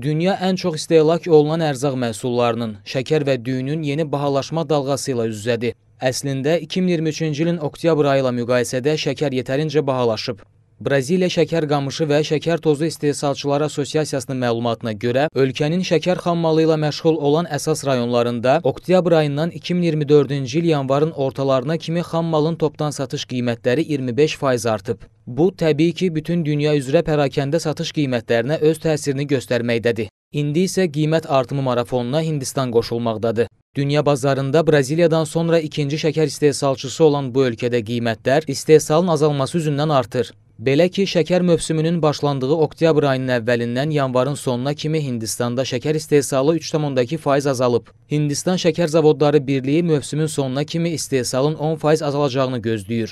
Dünya ən çox istehlak olunan ərzaq məhsullarının, şəkər və düyünün yeni bahalaşma dalğası ilə üz-üzədir. Əslində 2023-cü ilin oktyabr ayı ilə müqayisədə şəkər yetərincə bahalaşıb. Braziliya şəkər qamışı və şəkər tozu istehsalçıları assosiasiyasının məlumatına görə, ölkənin şəkər xammalı ilə məşğul olan əsas rayonlarında oktyabr ayından 2024-cü il yanvarın ortalarına kimi xammalın topdan satış qiymətləri 25% artıb. Bu, təbii ki, bütün dünya üzrə pərakəndə satış qiymətlərinə öz təsirini göstərməkdədir. İndi isə qiymət artımı marafonuna Hindistan qoşulmaqdadır. Dünya bazarında Braziliyadan sonra ikinci şəkər istehsalçısı olan bu ölkədə qiymətlər istehsalın azalması üzündən artır. Belə ki, şəkər mövsümünün başlandığı oktyabr ayının əvvəlindən yanvarın sonuna kimi Hindistanda şəkər istehsalı 3,2% azalıb. Hindistan Şəkər Zavodları Birliyi mövsümün sonuna kimi istehsalın 10% azalacağını gözləyir.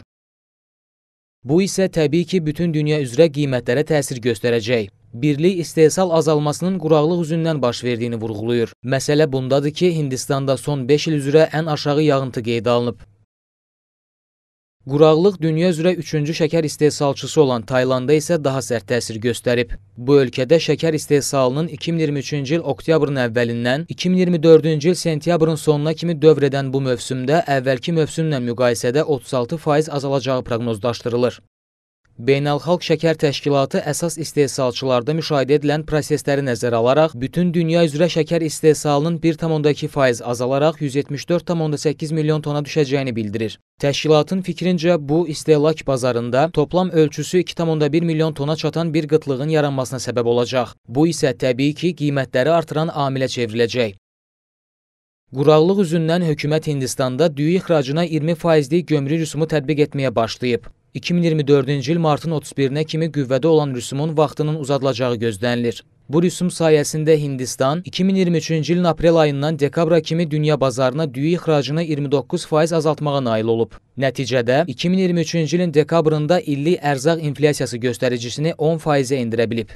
Bu isə təbii ki, bütün dünya üzrə qiymətlərə təsir göstərəcək. Birlik istehsal azalmasının quraqlıq üzündən baş verdiyini vurğuluyur. Məsələ bundadır ki, Hindistanda son 5 il üzrə ən aşağı yağıntı qeydə alınıb. Quraqlıq dünya üzrə üçüncü şəkər istehsalçısı olan Taylanda isə daha sərt təsir göstərib. Bu ölkədə şəkər istehsalının 2023-cü il oktyabrın əvvəlindən 2024-cü il sentyabrın sonuna kimi dövr edən bu mövsümdə əvvəlki mövsümlə müqayisədə 36% azalacağı proqnozlaşdırılır. Beynəlxalq Şəkər Təşkilatı əsas istehsalçılarda müşahidə edilən prosesləri nəzərə alaraq bütün dünya üzrə şəkər istehsalının 1,2% azalaraq 174,8 milyon tona düşəcəyini bildirir. Təşkilatın fikrincə bu istehlak bazarında toplam ölçüsü 2,1 milyon tona çatan bir qıtlığın yaranmasına səbəb olacaq. Bu isə təbii ki, qiymətləri artıran amilə çevriləcək. Quraqlıq üzündən hökumət Hindistanda düyü ixracına 20 faizlik gömrük rüsumu tətbiq etməyə başlayıb. 2024-cü il martın 31-nə kimi qüvvədə olan rüsumun vaxtının uzadılacağı gözlənilir. Bu rüsum sayəsində Hindistan 2023-cü ilin aprel ayından dekabra kimi dünya bazarına düyü ixracını 29% azaltmağa nail olub. Nəticədə 2023-cü ilin dekabrında illik ərzaq inflyasiyası göstəricisini 10%-ə endirə bilib.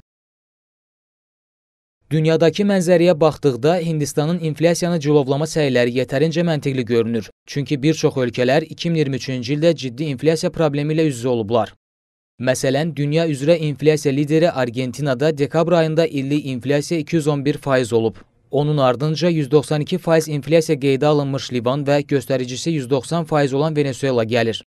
Dünyadakı mənzərəyə baxdıqda Hindistanın inflyasiyanı cilovlama səyləri yetərincə məntiqli görünür. Çünki bir çox ölkələr 2023-cü ildə ciddi inflyasiya problemi ilə üz-üzə olublar. Məsələn, dünya üzrə inflyasiya lideri Argentinada dekabr ayında illik inflyasiya 211% olub. Onun ardınca 192% inflyasiya qeydə alınmış Livan və göstəricisi 190% olan Venezuela gəlir.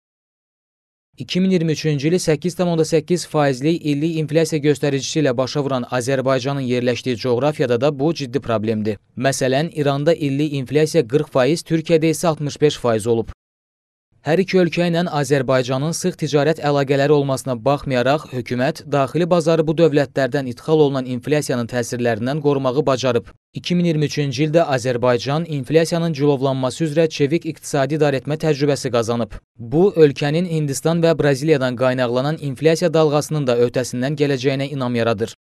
2023-cü ili 8,8 faizlik illik inflyasiya göstəricisi ilə başa vuran Azərbaycanın yerləşdiyi coğrafiyada da bu ciddi problemdir. Məsələn, İranda illik inflyasiya 40 faiz, Türkiyədə isə 65 faiz olub. Hər iki ölkə ilə Azərbaycanın sıx ticarət əlaqələri olmasına baxmayaraq, hökumət daxili bazarı bu dövlətlərdən idxal olunan inflyasiyanın təsirlərindən qorumağı bacarıb. 2023-cü ildə Azərbaycan inflyasiyanın cilovlanması üzrə çevik iqtisadi idarəetmə təcrübəsi qazanıb. Bu, ölkənin Hindistan və Braziliyadan qaynaqlanan inflyasiya dalğasının da öhdəsindən gələcəyinə inam yaradır.